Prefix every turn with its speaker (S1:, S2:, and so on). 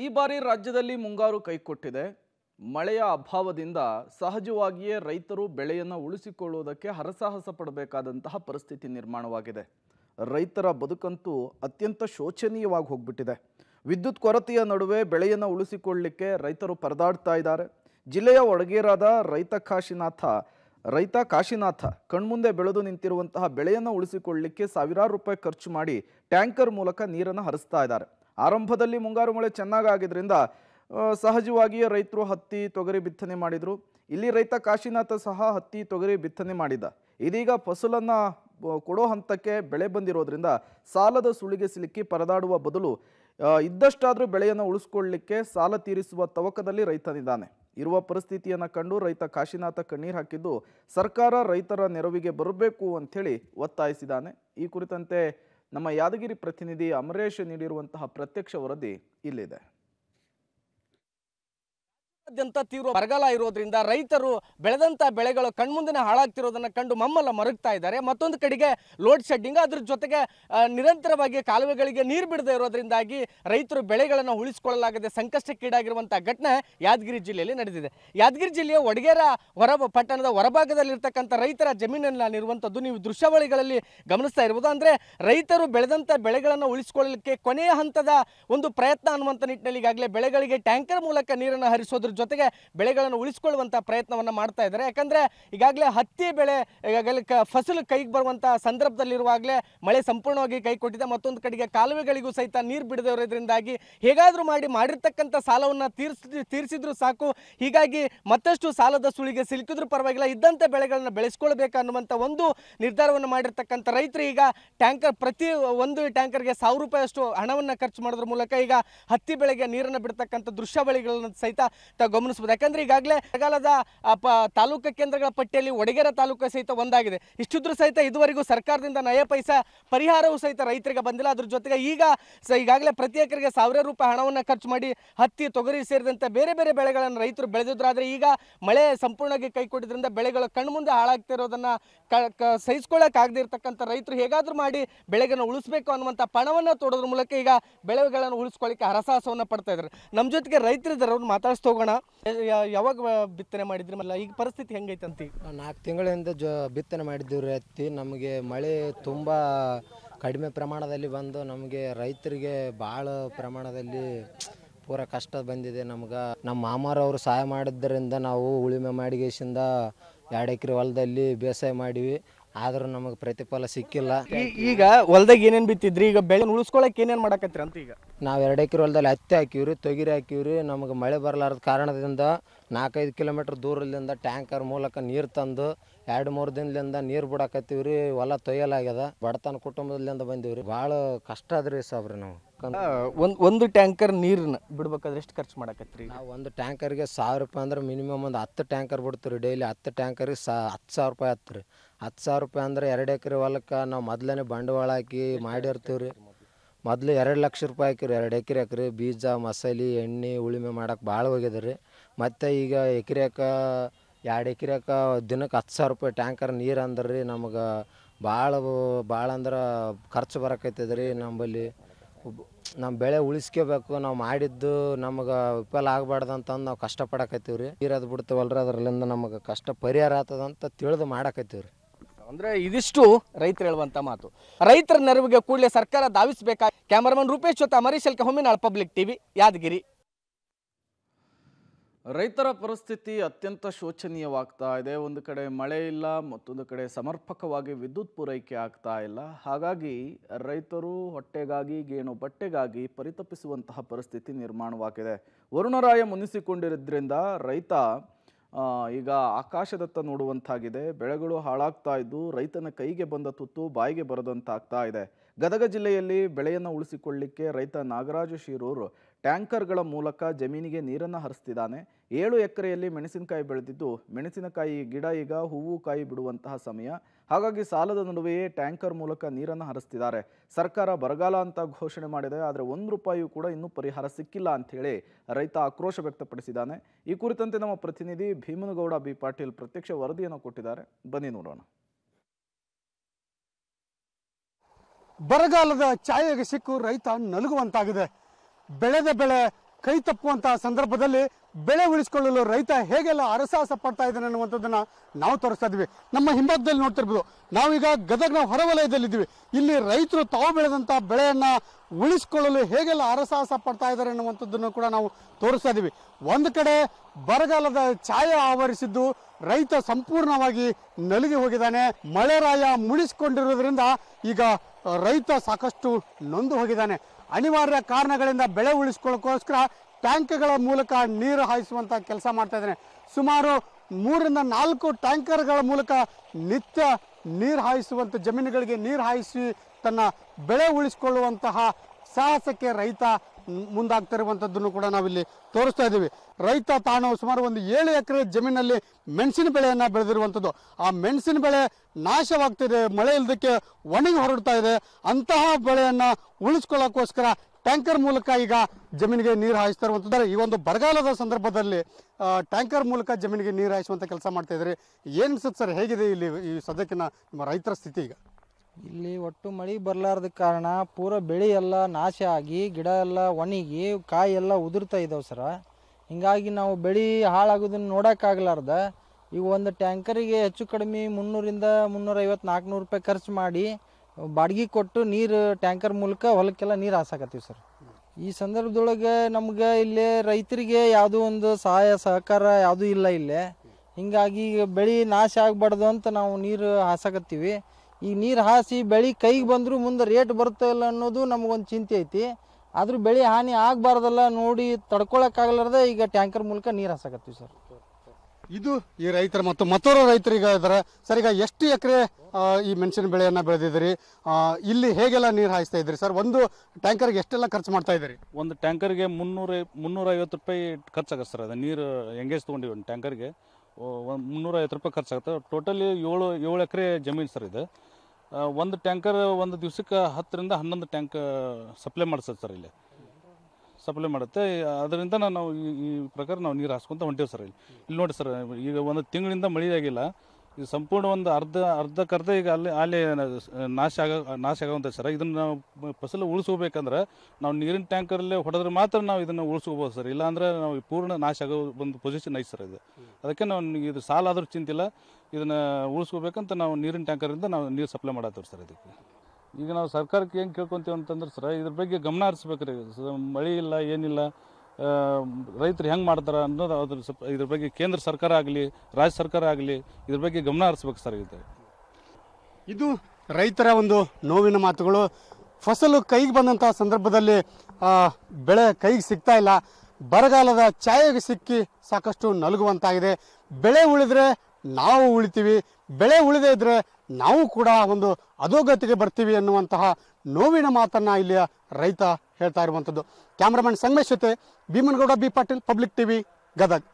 S1: ಈ ಬಾರಿ ರಾಜ್ಯದಲ್ಲಿ ಮುಂಗಾರು ಕೈಕೊಟ್ಟಿದೆ ಮಳೆಯ ಅಭಾವದಿಂದ ಸಹಜವಾಗಿಯೇ ರೈತರು ಬೆಳೆಯನ್ನು ಉಳಿಸಿಕೊಳ್ಳುವುದಕ್ಕೆ ಹರಸಾಹಸ ಪಡಬೇಕಾದಂತಹ ಪರಿಸ್ಥಿತಿ ನಿರ್ಮಾಣವಾಗಿದೆ ರೈತರ ಬದುಕಂತೂ ಅತ್ಯಂತ ಶೋಚನೀಯವಾಗಿ ಹೋಗ್ಬಿಟ್ಟಿದೆ ವಿದ್ಯುತ್ ಕೊರತೆಯ ನಡುವೆ ಬೆಳೆಯನ್ನು ಉಳಿಸಿಕೊಳ್ಳಲಿಕ್ಕೆ ರೈತರು ಪರದಾಡ್ತಾ ಇದ್ದಾರೆ ಜಿಲ್ಲೆಯ ಒಡಗೇರಾದ ರೈತ ಕಾಶಿನಾಥ ರೈತ ಕಾಶಿನಾಥ ಕಣ್ಮುಂದೆ ಬೆಳೆದು ನಿಂತಿರುವಂತಹ ಬೆಳೆಯನ್ನು ಉಳಿಸಿಕೊಳ್ಳಲಿಕ್ಕೆ ಸಾವಿರಾರು ರೂಪಾಯಿ ಖರ್ಚು ಮಾಡಿ ಟ್ಯಾಂಕರ್ ಮೂಲಕ ನೀರನ್ನು ಹರಿಸ್ತಾ ಇದ್ದಾರೆ ಆರಂಭದಲ್ಲಿ ಮುಂಗಾರು ಮಳೆ ಚೆನ್ನಾಗಾಗಿದ್ದರಿಂದ ಸಹಜವಾಗಿಯೇ ರೈತರು ಹತ್ತಿ ತೊಗರಿ ಬಿತ್ತನೆ ಮಾಡಿದರು ಇಲ್ಲಿ ರೈತ ಕಾಶಿನಾಥ ಸಹ ಹತ್ತಿ ತೊಗರಿ ಬಿತ್ತನೆ ಮಾಡಿದ ಇದೀಗ ಫಸಲನ್ನು ಕೊಡೋ ಹಂತಕ್ಕೆ ಬೆಳೆ ಬಂದಿರೋದ್ರಿಂದ ಸಾಲದ ಸುಳಿಗೆ ಸಿಲುಕಿ ಪರದಾಡುವ ಬದಲು ಇದ್ದಷ್ಟಾದರೂ ಬೆಳೆಯನ್ನು ಉಳಿಸ್ಕೊಳ್ಳಿಕ್ಕೆ ಸಾಲ ತೀರಿಸುವ ತವಕದಲ್ಲಿ ರೈತನಿದ್ದಾನೆ ಇರುವ ಪರಿಸ್ಥಿತಿಯನ್ನು ಕಂಡು ರೈತ ಕಾಶಿನಾಥ ಕಣ್ಣೀರು ಹಾಕಿದ್ದು ಸರ್ಕಾರ ರೈತರ ನೆರವಿಗೆ ಬರಬೇಕು ಅಂಥೇಳಿ ಒತ್ತಾಯಿಸಿದ್ದಾನೆ ಈ ಕುರಿತಂತೆ ನಮ್ಮ ಯಾದಗಿರಿ ಪ್ರತಿನಿಧಿ ಅಮರೇಶ್ ನೀಡಿರುವಂತಹ ಪ್ರತ್ಯಕ್ಷ ವರದಿ ಇಲ್ಲಿದೆ
S2: ರಾಜ್ಯಾದ್ಯಂತ ತೀವ್ರ ಬರಗಾಲ ಇರೋದ್ರಿಂದ ರೈತರು ಬೆಳೆದಂತ ಬೆಳೆಗಳು ಕಣ್ಮುಂದಿನ ಹಾಳಾಗ್ತಿರೋದನ್ನ ಕಂಡು ಮಮ್ಮಲ್ಲ ಮರುಗ್ತಾ ಇದ್ದಾರೆ ಮತ್ತೊಂದು ಕಡೆಗೆ ಲೋಡ್ ಶೆಡ್ಡಿಂಗ್ ಅದ್ರ ಜೊತೆಗೆ ನಿರಂತರವಾಗಿ ಕಾಲುವೆಗಳಿಗೆ ನೀರು ಬಿಡದೆ ಇರೋದ್ರಿಂದಾಗಿ ರೈತರು ಬೆಳೆಗಳನ್ನು ಉಳಿಸಿಕೊಳ್ಳಲಾಗದೆ ಸಂಕಷ್ಟಕ್ಕೀಡಾಗಿರುವಂತಹ ಘಟನೆ ಯಾದಗಿರಿ ಜಿಲ್ಲೆಯಲ್ಲಿ ನಡೆದಿದೆ ಯಾದಗಿರಿ ಜಿಲ್ಲೆಯ ಒಡಗೇರ ಹೊರ ಪಟ್ಟಣದ ಹೊರಭಾಗದಲ್ಲಿರ್ತಕ್ಕಂಥ ರೈತರ ಜಮೀನನ್ನ ಇರುವಂಥದ್ದು ನೀವು ದೃಶ್ಯಾವಳಿಗಳಲ್ಲಿ ಗಮನಿಸ್ತಾ ಇರ್ಬೋದು ಅಂದ್ರೆ ರೈತರು ಬೆಳೆದಂತ ಬೆಳೆಗಳನ್ನು ಉಳಿಸಿಕೊಳ್ಳಲಿಕ್ಕೆ ಕೊನೆಯ ಹಂತದ ಒಂದು ಪ್ರಯತ್ನ ಅನ್ನುವಂತ ನಿಟ್ಟಿನಲ್ಲಿ ಈಗಾಗಲೇ ಬೆಳೆಗಳಿಗೆ ಟ್ಯಾಂಕರ್ ಮೂಲಕ ನೀರನ್ನು ಹರಿಸೋದ್ರ ಜೊತೆಗೆ ಬೆಳೆಗಳನ್ನು ಉಳಿಸ್ಕೊಳ್ಳುವಂಥ ಪ್ರಯತ್ನವನ್ನು ಮಾಡ್ತಾ ಇದ್ದಾರೆ ಯಾಕಂದರೆ ಈಗಾಗಲೇ ಹತ್ತಿ ಬೆಳೆ ಈಗಾಗಲೇ ಫಸಲು ಕೈಗೆ ಬರುವಂಥ ಸಂದರ್ಭದಲ್ಲಿರುವಾಗಲೇ ಮಳೆ ಸಂಪೂರ್ಣವಾಗಿ ಕೈ ಕೊಟ್ಟಿದೆ ಮತ್ತೊಂದು ಕಡೆಗೆ ಕಾಲುವೆಗಳಿಗೂ ಸಹಿತ ನೀರು ಬಿಡದಿರೋದ್ರಿಂದಾಗಿ ಹೇಗಾದರೂ ಮಾಡಿ ಮಾಡಿರ್ತಕ್ಕಂಥ ಸಾಲವನ್ನು ತೀರಿಸ ತೀರಿಸಿದ್ರು ಸಾಕು ಹೀಗಾಗಿ ಮತ್ತಷ್ಟು ಸಾಲದ ಸುಳಿಗೆ ಸಿಲುಕಿದ್ರೂ ಪರವಾಗಿಲ್ಲ ಇದ್ದಂಥ ಬೆಳೆಗಳನ್ನು ಬೆಳೆಸ್ಕೊಳ್ಬೇಕು ಅನ್ನುವಂಥ ಒಂದು ನಿರ್ಧಾರವನ್ನು ಮಾಡಿರ್ತಕ್ಕಂಥ ರೈತರು ಈಗ ಟ್ಯಾಂಕರ್ ಪ್ರತಿ ಒಂದು ಟ್ಯಾಂಕರ್ಗೆ ಸಾವಿರ ರೂಪಾಯಿಯಷ್ಟು ಹಣವನ್ನು ಖರ್ಚು ಮಾಡೋದ್ರ ಮೂಲಕ ಈಗ ಹತ್ತಿ ಬೆಳೆಗೆ ನೀರನ್ನು ಬಿಡ್ತಕ್ಕಂಥ ದೃಶ್ಯಾವಳಿಗಳನ್ನು ಸಹಿತ ಗಮನಿಸಬಹುದು ಯಾಕಂದ್ರೆ ಈಗಾಗಲೇ ಬರಗಾಲದ ತಾಲೂಕು ಕೇಂದ್ರಗಳ ಪಟ್ಟಿಯಲ್ಲಿ ಒಡಗೇರ ತಾಲೂಕು ಸಹಿತ ಒಂದಾಗಿದೆ ಇಷ್ಟಿದ್ರೂ ಸಹಿತ ಇದುವರೆಗೂ ಸರ್ಕಾರದಿಂದ ನಯ ಪೈಸಾ ಪರಿಹಾರವೂ ಸಹಿತ ರೈತರಿಗೆ ಬಂದಿಲ್ಲ ಅದ್ರ ಜೊತೆಗೆ ಈಗ ಈಗಾಗಲೇ ಪ್ರತಿ ಎಕರೆಗೆ ಸಾವಿರ ರೂಪಾಯಿ ಹಣವನ್ನು ಖರ್ಚು ಮಾಡಿ ಹತ್ತಿ ತೊಗರಿ ಸೇರಿದಂತೆ ಬೇರೆ ಬೇರೆ ಬೆಳೆಗಳನ್ನು ರೈತರು ಬೆಳೆದಿದ್ರಾದ್ರೆ ಈಗ ಮಳೆ ಸಂಪೂರ್ಣವಾಗಿ ಕೈ ಕೊಟ್ಟಿದ್ರಿಂದ ಬೆಳೆಗಳು ಕಣ್ಮುಂದೆ ಹಾಳಾಗ್ತಿರೋದನ್ನು ಸಹಿಸಿಕೊಳ್ಳಕ್ಕೆ ಇರತಕ್ಕಂಥ ರೈತರು ಹೇಗಾದರೂ ಮಾಡಿ ಬೆಳೆಗಳನ್ನು ಉಳಿಸಬೇಕು ಅನ್ನುವಂಥ ಪಣವನ್ನು ತೊಡೋದ್ರ ಮೂಲಕ ಈಗ ಬೆಳೆಗಳನ್ನು ಉಳಿಸ್ಕೊಳ್ಳಿಕ್ಕೆ ಹರಸಾಹಸವನ್ನು ಪಡ್ತಾ ಇದ್ದಾರೆ ನಮ್ಮ ಜೊತೆಗೆ ರೈತರಿದ್ದಾರೆ ಅವ್ರು ಮಾತಾಡಿಸ್ತೋಗೋಣ ಯಾವಾಗ ಬಿತ್ತನೆ ಮಾಡಿದ್ರಿ ಈಗ ಪರಿಸ್ಥಿತಿ ಹೆಂಗೈತೆ ಅಂತ
S3: ನಾಲ್ಕು ತಿಂಗಳಿಂದ ಜ ಬಿತ್ತನೆ ಮಾಡಿದ್ದೀವಿ ಅತ್ತಿ ನಮಗೆ ಮಳೆ ತುಂಬ ಕಡಿಮೆ ಪ್ರಮಾಣದಲ್ಲಿ ಬಂದು ನಮಗೆ ರೈತರಿಗೆ ಭಾಳ ಪ್ರಮಾಣದಲ್ಲಿ ಪೂರ ಕಷ್ಟ ಬಂದಿದೆ ನಮ್ಗೆ ನಮ್ಮ ಮಾಮಾರವರು ಸಹಾಯ ಮಾಡಿದ್ದರಿಂದ ನಾವು ಉಳಿಮೆ ಮಾಡಿಗೇಶಿಂದ ಎರಡು ಎಕರೆ ಹೊಲದಲ್ಲಿ ಬೇಸಾಯ ಮಾಡಿವಿ ಆದರೂ ನಮಗೆ ಪ್ರತಿಫಲ ಸಿಕ್ಕಿಲ್ಲ ಈಗ
S2: ಹೊಲ್ದಾಗ ಏನೇನು ಬಿತ್ತಿದ್ರಿ ಈಗ ಬೆಳೆ ಉಳಿಸ್ಕೊಳಕ್ಕೆ ಏನೇನು ಮಾಡಕತ್ತೀರಿ ಅಂತ ಈಗ
S3: ನಾವು ಎರಡು ಎಕರೆ ಹೊಲದಲ್ಲಿ ಹತ್ತಿ ಹಾಕಿವ್ರಿ ತೊಗಿರಿ ಹಾಕಿವ್ರಿ ನಮಗೆ ಮಳೆ ಬರಲಾರದ ಕಾರಣದಿಂದ ನಾಲ್ಕೈದು ಕಿಲೋಮೀಟ್ರ್ ದೂರದಿಂದ ಟ್ಯಾಂಕರ್ ಮೂಲಕ ನೀರು ತಂದು ಎರಡು ಮೂರು ದಿನದಿಂದ ನೀರು ಬಿಡಾಕತ್ತೀವಿ ರೀ ಹೊಲ ತೊಯ್ಯಲಾಗ್ಯದ ಬಡತನ ಕುಟುಂಬದಿಂದ ಬಂದೀವಿ ರೀ ಭಾಳ ಕಷ್ಟ ಅದ್ರಿ ಸಾಬ್ರಿ ನಾವು
S2: ಒಂದು ಒಂದು ಟ್ಯಾಂಕರ್ ನೀರನ್ನ
S3: ಬಿಡ್ಬೇಕಾದ್ರೆ ಎಷ್ಟು ಖರ್ಚು ಮಾಡಾಕತ್ರಿ ನಾವು ಒಂದು ಟ್ಯಾಂಕರ್ಗೆ ಸಾವಿರ ರೂಪಾಯಿ ಅಂದ್ರೆ ಮಿನಿಮಮ್ ಒಂದು ಹತ್ತು ಟ್ಯಾಂಕರ್ ಬಿಡ್ತೀವಿ ಡೈಲಿ ಹತ್ತು ಟ್ಯಾಂಕರ್ ಸಾ ಹತ್ತು ಸಾವಿರ ರೂಪಾಯಿ ಹತ್ತು ಹತ್ತು ಸಾವಿರ ರೂಪಾಯಿ ಅಂದ್ರೆ ಎರಡು ಎಕರೆ ಹೊಲಕ್ಕೆ ನಾವು ಮೊದಲೇ ಬಂಡವಾಳ ಹಾಕಿ ಮಾಡಿರ್ತೀವಿ ರೀ ಮೊದಲು ಎರಡು ಲಕ್ಷ ರೂಪಾಯಿ ಹಾಕಿರಿ ಎರಡು ಎಕರೆ ಹಾಕ್ರಿ ಬೀಜ ಮಸಾಲೆ ಎಣ್ಣೆ ಉಳುಮೆ ಮಾಡೋಕೆ ಭಾಳ ಹೋಗ್ಯದ ರೀ ಮತ್ತು ಈಗ ಎಕರೆಕ ಎರಡು ಎಕ್ರೆಕ ದಿನಕ್ಕೆ ಹತ್ತು ಸಾವಿರ ರೂಪಾಯಿ ಟ್ಯಾಂಕರ್ ನೀರು ಅಂದ್ರೆ ರೀ ನಮ್ಗೆ ಭಾಳ ಭಾಳ ಅಂದ್ರೆ ಖರ್ಚು ಬರಕೈತದ ರೀ ನಂಬಲ್ಲಿ ನಮ್ಮ ಬೆಳೆ ಉಳಿಸ್ಕೋಬೇಕು ನಾವು ಮಾಡಿದ್ದು ನಮಗೆ ವಿಫಲ ಆಗಬಾರ್ದು ಅಂತಂದು ನಾವು ಕಷ್ಟ ರೀ ನೀರು ಅದು ಬಿಡ್ತೀವಲ್ರಿ ಅದರಲ್ಲಿಂದ ನಮಗೆ ಕಷ್ಟ
S2: ಪರಿಹಾರ ಆಗ್ತದಂತ ತಿಳಿದು ಮಾಡಕೈತೀವಿ ರೀ ಅಂದ್ರೆ ಇದಿಷ್ಟು ರೈತರು ಹೇಳುವಂಥ ಮಾತು ರೈತರ ನೆರವಿಗೆ ಕೂಡಲೇ ಸರ್ಕಾರ ಧಾವಿಸಬೇಕಾಗಿ ಕ್ಯಾಮರಾಮನ್ ರೂಪೇಶ್ ಜೊತೆ ಅಮರೀಶ್ ಹೊಮ್ಮಿನಾಳ್ ಪಬ್ಲಿಕ್ ಟಿವಿ ಯಾದಗಿರಿ
S1: ರೈತರ ಪರಿಸ್ಥಿತಿ ಅತ್ಯಂತ ಶೋಚನೀಯವಾಗ್ತಾ ಇದೆ ಒಂದು ಕಡೆ ಮಳೆ ಇಲ್ಲ ಮತ್ತೊಂದು ಕಡೆ ಸಮರ್ಪಕವಾಗಿ ವಿದ್ಯುತ್ ಪೂರೈಕೆ ಆಗ್ತಾ ಇಲ್ಲ ಹಾಗಾಗಿ ರೈತರು ಹೊಟ್ಟೆಗಾಗಿ ಗೇಣು ಬಟ್ಟೆಗಾಗಿ ಪರಿತಪಿಸುವಂತಹ ಪರಿಸ್ಥಿತಿ ನಿರ್ಮಾಣವಾಗಿದೆ ವರುಣರಾಯ ಮುನಿಸಿಕೊಂಡಿರೋದ್ರಿಂದ ರೈತ ಈಗ ಆಕಾಶದತ್ತ ನೋಡುವಂತಾಗಿದೆ ಬೆಳೆಗಳು ಹಾಳಾಗ್ತಾ ಇದ್ದು ರೈತನ ಕೈಗೆ ಬಂದ ತುತ್ತು ಬಾಯಿಗೆ ಬರದಂತಾಗ್ತಾ ಇದೆ ಗದಗ ಜಿಲ್ಲೆಯಲ್ಲಿ ಬೆಳೆಯನ್ನು ಉಳಿಸಿಕೊಳ್ಳಲಿಕ್ಕೆ ರೈತ ನಾಗರಾಜ ಶಿರೂರು ಟ್ಯಾಂಕರ್ಗಳ ಮೂಲಕ ಜಮೀನಿಗೆ ನೀರನ್ನು ಹರಿಸ್ತಿದ್ದಾನೆ ಏಳು ಎಕರೆಯಲ್ಲಿ ಮೆಣಸಿನಕಾಯಿ ಬೆಳೆದಿದ್ದು ಮೆಣಸಿನಕಾಯಿ ಗಿಡ ಈಗ ಹೂವು ಕಾಯಿ ಬಿಡುವಂತಹ ಸಮಯ ಹಾಗಾಗಿ ಸಾಲದ ನಡುವೆಯೇ ಟ್ಯಾಂಕರ್ ಮೂಲಕ ನೀರನ್ನು ಹರಿಸ್ತಿದ್ದಾರೆ ಸರ್ಕಾರ ಬರಗಾಲ ಅಂತ ಘೋಷಣೆ ಮಾಡಿದೆ ಆದರೆ ಒಂದು ರೂಪಾಯಿಯೂ ಕೂಡ ಇನ್ನೂ ಪರಿಹಾರ ಸಿಕ್ಕಿಲ್ಲ ಅಂತ ಹೇಳಿ ರೈತ ಆಕ್ರೋಶ ವ್ಯಕ್ತಪಡಿಸಿದ್ದಾನೆ ಈ ಕುರಿತಂತೆ ನಮ್ಮ ಪ್ರತಿನಿಧಿ ಭೀಮನಗೌಡ ಬಿ ಪಾಟೀಲ್ ಪ್ರತ್ಯಕ್ಷ ವರದಿಯನ್ನು ಕೊಟ್ಟಿದ್ದಾರೆ ಬನ್ನಿ ನೋಡೋಣ
S4: ಬರಗಾಲದ ಛಾಯೆಗೆ ಸಿಕ್ಕು ರೈತ ನಲುಗುವಂತಾಗಿದೆ ಬೆಳೆದ ಬೆಳೆ ಕೈ ತಪ್ಪುವಂತಹ ಸಂದರ್ಭದಲ್ಲಿ ಬೆಳೆ ಉಳಿಸಿಕೊಳ್ಳಲು ರೈತ ಹೇಗೆಲ್ಲ ಅರಸಾಹಸ ಪಡ್ತಾ ಇದ್ದಾನೆ ಅನ್ನುವಂಥದ್ದನ್ನು ನಾವು ತೋರಿಸ್ತಾ ಇದ್ದೀವಿ ನಮ್ಮ ಹಿಂಭಾಗದಲ್ಲಿ ನೋಡ್ತಿರ್ಬೋದು ನಾವೀಗ ಗದಗ್ನ ಹೊರವಲಯದಲ್ಲಿದ್ದೀವಿ ಇಲ್ಲಿ ರೈತರು ತಾವು ಬೆಳೆದಂಥ ಬೆಳೆಯನ್ನ ಉಳಿಸಿಕೊಳ್ಳಲು ಹೇಗೆಲ್ಲ ಅರಸಾಹಸ ಪಡ್ತಾ ಇದ್ದಾರೆ ಅನ್ನುವಂಥದ್ದನ್ನು ಕೂಡ ನಾವು ತೋರಿಸ್ತಾ ಇದ್ದೀವಿ ಒಂದು ಕಡೆ ಬರಗಾಲದ ಛಾಯೆ ಆವರಿಸಿದ್ದು ರೈತ ಸಂಪೂರ್ಣವಾಗಿ ನಲುಗಿ ಹೋಗಿದ್ದಾನೆ ಮಳೆರಾಯ ಮುಳಿಸಿಕೊಂಡಿರುವುದರಿಂದ ಈಗ ರೈತ ಸಾಕಷ್ಟು ನೊಂದು ಹೋಗಿದ್ದಾನೆ ಅನಿವಾರ್ಯ ಕಾರಣಗಳಿಂದ ಬೆಳೆ ಉಳಿಸ್ಕೊಳ್ಳೋಕ್ಕೋಸ್ಕರ ಟ್ಯಾಂಕ್ಗಳ ಮೂಲಕ ನೀರು ಹಾಯಿಸುವಂಥ ಕೆಲಸ ಮಾಡ್ತಾ ಇದ್ದಾನೆ ಸುಮಾರು ಮೂರರಿಂದ ನಾಲ್ಕು ಟ್ಯಾಂಕರ್ಗಳ ಮೂಲಕ ನಿತ್ಯ ನೀರು ಹಾಯಿಸುವಂಥ ಜಮೀನುಗಳಿಗೆ ನೀರು ಹಾಯಿಸಿ ತನ್ನ ಬೆಳೆ ಉಳಿಸಿಕೊಳ್ಳುವಂತಹ ಸಾಹಸಕ್ಕೆ ರೈತ ಮುಂದಾಗ್ತಿರುವಂಥದ್ದನ್ನು ಕೂಡ ನಾವಿಲ್ಲಿ ತೋರಿಸ್ತಾ ಇದ್ದೀವಿ ರೈತ ತಾನು ಸುಮಾರು ಒಂದು ಏಳು ಎಕರೆ ಜಮೀನಲ್ಲಿ ಮೆಣಸಿನ ಬೆಳೆಯನ್ನು ಬೆಳೆದಿರುವಂಥದ್ದು ಆ ಮೆಣಸಿನ ಬೆಳೆ ನಾಶವಾಗ್ತಿದೆ ಮಳೆ ಇಲ್ಲದಕ್ಕೆ ಒಣಗಿ ಹೊರಡ್ತಾ ಇದೆ ಅಂತಹ ಬೆಳೆಯನ್ನು ಉಳಿಸ್ಕೊಳ್ಳೋಕ್ಕೋಸ್ಕರ ಟ್ಯಾಂಕರ್ ಮೂಲಕ ಈಗ ಜಮೀನಿಗೆ ನೀರು ಹಾಯಿಸ್ತಾ ಈ ಒಂದು ಬರಗಾಲದ ಸಂದರ್ಭದಲ್ಲಿ ಟ್ಯಾಂಕರ್ ಮೂಲಕ ಜಮೀನಿಗೆ ನೀರು ಹಾಯಿಸುವಂಥ ಕೆಲಸ ಮಾಡ್ತಾ ಇದ್ದಾರೆ ಏನು ಸರ್ ಹೇಗಿದೆ ಇಲ್ಲಿ ಈ ಸದ್ಯಕ್ಕಿನ ನಮ್ಮ ರೈತರ ಸ್ಥಿತಿ ಈಗ
S3: ಇಲ್ಲಿ ಒಟ್ಟು ಮಳೆ ಬರಲಾರ್ದ ಕಾರಣ ಪೂರ ಬೆಳೆ ಎಲ್ಲ ನಾಶ ಆಗಿ ಗಿಡ ಎಲ್ಲ ಒಣಗಿ ಕಾಯಿ ಎಲ್ಲ ಉದುರ್ತಾ ಇದ್ದಾವೆ ಸರ ಹೀಗಾಗಿ ನಾವು ಬೆಳೆ ಹಾಳಾಗೋದನ್ನು ನೋಡೋಕ್ಕಾಗಲಾರ್ದ ಈಗ ಒಂದು ಟ್ಯಾಂಕರಿಗೆ ಹೆಚ್ಚು ಕಡಿಮೆ ಮುನ್ನೂರಿಂದ ಮುನ್ನೂರೈವತ್ತು ನಾಲ್ಕುನೂರು ರೂಪಾಯಿ ಖರ್ಚು ಮಾಡಿ ಬಾಡಿಗೆ ಕೊಟ್ಟು ನೀರು ಟ್ಯಾಂಕರ್ ಮೂಲಕ ಹೊಲಕ್ಕೆಲ್ಲ ನೀರು ಹಾಸಾಕತ್ತೀವಿ ಸರ್ ಈ ಸಂದರ್ಭದೊಳಗೆ ನಮ್ಗೆ ಇಲ್ಲಿ ರೈತರಿಗೆ ಯಾವುದೂ ಒಂದು ಸಹಾಯ ಸಹಕಾರ ಯಾವುದೂ ಇಲ್ಲ ಇಲ್ಲೇ ಹೀಗಾಗಿ ಬೆಳೆ ನಾಶ ಆಗ್ಬಾರ್ದು ಅಂತ ನಾವು ನೀರು ಹಾಸಾಕತ್ತೀವಿ ಈಗ ನೀರು ಹಾಸಿ ಬೆಳೆ ಕೈಗೆ ಬಂದರೂ ಮುಂದೆ ರೇಟ್ ಬರುತ್ತೋ ಇಲ್ಲ ಅನ್ನೋದು ನಮಗೊಂದು ಚಿಂತೆ ಐತಿ ಆದರೂ ಬೆಳೆ ಹಾನಿ ಆಗಬಾರ್ದಲ್ಲ ನೋಡಿ ತಡ್ಕೊಳಕ್ಕಾಗಲಾರ್ದೆ ಈಗ ಟ್ಯಾಂಕರ್ ಮೂಲಕ ನೀರು ಹಾಸಕತ್ತೀವಿ ಸರ್
S4: ಇದು ಈ ರೈತರ ಮತ್ತು ಮತ್ತೋರ ರೈತರಿಗ ಇದ್ದಾರೆ ಸರ್ ಈಗ ಎಷ್ಟು ಎಕರೆ ಈ ಮೆಣಸಿನ ಬೆಳೆಯನ್ನು ಬೆಳೆದಿದ್ದೀರಿ ಇಲ್ಲಿ ಹೇಗೆಲ್ಲ ನೀರು ಹಾಯಿಸ್ತಾ ಇದ್ದೀರಿ ಸರ್ ಒಂದು ಟ್ಯಾಂಕರ್ಗೆ ಎಷ್ಟೆಲ್ಲ ಖರ್ಚು ಮಾಡ್ತಾ ಇದ್ದೀರಿ
S5: ಒಂದು ಟ್ಯಾಂಕರ್ಗೆ ಮುನ್ನೂರ ಮುನ್ನೂರೈವತ್ತು ರೂಪಾಯಿ ಖರ್ಚಾಗತ್ತೆ ಸರ್ ಅದು ನೀರು ಎಂಗೇಜ್ ತೊಗೊಂಡಿವಿ ಒಂದು ಟ್ಯಾಂಕರ್ಗೆ ಒಂದು ಮುನ್ನೂರೈವತ್ತು ರೂಪಾಯಿ ಖರ್ಚಾಗುತ್ತೆ ಟೋಟಲಿ ಏಳು ಏಳು ಎಕರೆ ಜಮೀನು ಸರ್ ಇದು ಒಂದು ಟ್ಯಾಂಕರ್ ಒಂದು ದಿವಸಕ್ಕೆ ಹತ್ತರಿಂದ ಹನ್ನೊಂದು ಟ್ಯಾಂಕ್ ಸಪ್ಲೈ ಮಾಡಿಸ್ತದೆ ಸರ್ ಇಲ್ಲಿ ಸಪ್ಲೈ ಮಾಡುತ್ತೆ ಅದರಿಂದ ನಾವು ಈ ಪ್ರಕಾರ ನಾವು ನೀರು ಹಾಸ್ಕೊತ ಹೊಂಟೇವೆ ಸರ್ ಇಲ್ಲಿ ಇಲ್ಲಿ ನೋಡಿ ಸರ್ ಈಗ ಒಂದು ತಿಂಗಳಿಂದ ಮಳೆ ಆಗಿಲ್ಲ ಇದು ಸಂಪೂರ್ಣ ಒಂದು ಅರ್ಧ ಅರ್ಧಕ್ಕರ್ಧ ಈಗ ಅಲ್ಲಿ ಅಲ್ಲಿ ನಾಶ ಆಗ ನಾಶ ಆಗುವಂಥ ಸರ್ ಇದನ್ನು ನಾವು ಫಸಲು ಉಳಿಸ್ಕೋಬೇಕಂದ್ರೆ ನಾವು ನೀರಿನ ಟ್ಯಾಂಕರಲ್ಲೇ ಹೊಡೆದ್ರೆ ಮಾತ್ರ ನಾವು ಇದನ್ನು ಉಳಿಸ್ಕೋಬೋದು ಸರ್ ಇಲ್ಲಾಂದರೆ ನಾವು ಪೂರ್ಣ ನಾಶ ಆಗೋ ಒಂದು ಪೊಸಿಷನ್ ಐತೆ ಸರ್ ಇದು ಅದಕ್ಕೆ ನಾವು ಇದು ಸಾಲ ಆದರೂ ಚಿಂತಿಲ್ಲ ಇದನ್ನು ಉಳಿಸ್ಕೋಬೇಕಂತ ನಾವು ನೀರಿನ ಟ್ಯಾಂಕರಿಂದ ನಾವು ನೀರು ಸಪ್ಲೈ ಮಾಡತ್ತೀವಿ ಸರ್ ಇದಕ್ಕೆ ಈಗ ನಾವು ಸರ್ಕಾರಕ್ಕೆ ಏನು ಕೇಳ್ಕೊತೀವಿ ಅಂತಂದ್ರೆ ಸರ್ ಇದ್ರ ಬಗ್ಗೆ ಗಮನ ಹರಿಸ್ಬೇಕ್ರಿ ಮಳೆ ಇಲ್ಲ ಏನಿಲ್ಲ ರೈತರು ಹೆಂಗೆ ಮಾಡ್ತಾರೆ ಅನ್ನೋದು ಅದ್ರ ಸ್ವಲ್ಪ ಇದ್ರ ಬಗ್ಗೆ ಕೇಂದ್ರ ಸರ್ಕಾರ ಆಗಲಿ ರಾಜ್ಯ ಸರ್ಕಾರ ಆಗಲಿ ಇದ್ರ ಬಗ್ಗೆ ಗಮನ ಹರಿಸ್ಬೇಕು ಸರ್ ಇದು ಇದು
S4: ರೈತರ ಒಂದು ನೋವಿನ ಮಾತುಗಳು ಫಸಲು ಕೈಗೆ ಬಂದಂಥ ಸಂದರ್ಭದಲ್ಲಿ ಬೆಳೆ ಕೈಗೆ ಸಿಗ್ತಾ ಇಲ್ಲ ಬರಗಾಲದ ಛಾಯೆಗೆ ಸಿಕ್ಕಿ ಸಾಕಷ್ಟು ನಲುಗುವಂತಾಗಿದೆ ಬೆಳೆ ಉಳಿದ್ರೆ ನಾವು ಉಳಿತೀವಿ ಬೆಳೆ ಉಳಿದೇ ಇದ್ರೆ ನಾವು ಕೂಡ ಒಂದು ಅಧೋಗತಿಗೆ ಬರ್ತೀವಿ ಅನ್ನುವಂತಹ ನೋವಿನ ಮಾತನ್ನು ಇಲ್ಲಿಯ ರೈತ ಹೇಳ್ತಾ ಇರುವಂಥದ್ದು ಕ್ಯಾಮ್ರಾಮನ್ ಸಂಗಮೇಶ್ ಜೊತೆ Bhimanagouda B Patil public TV Gadag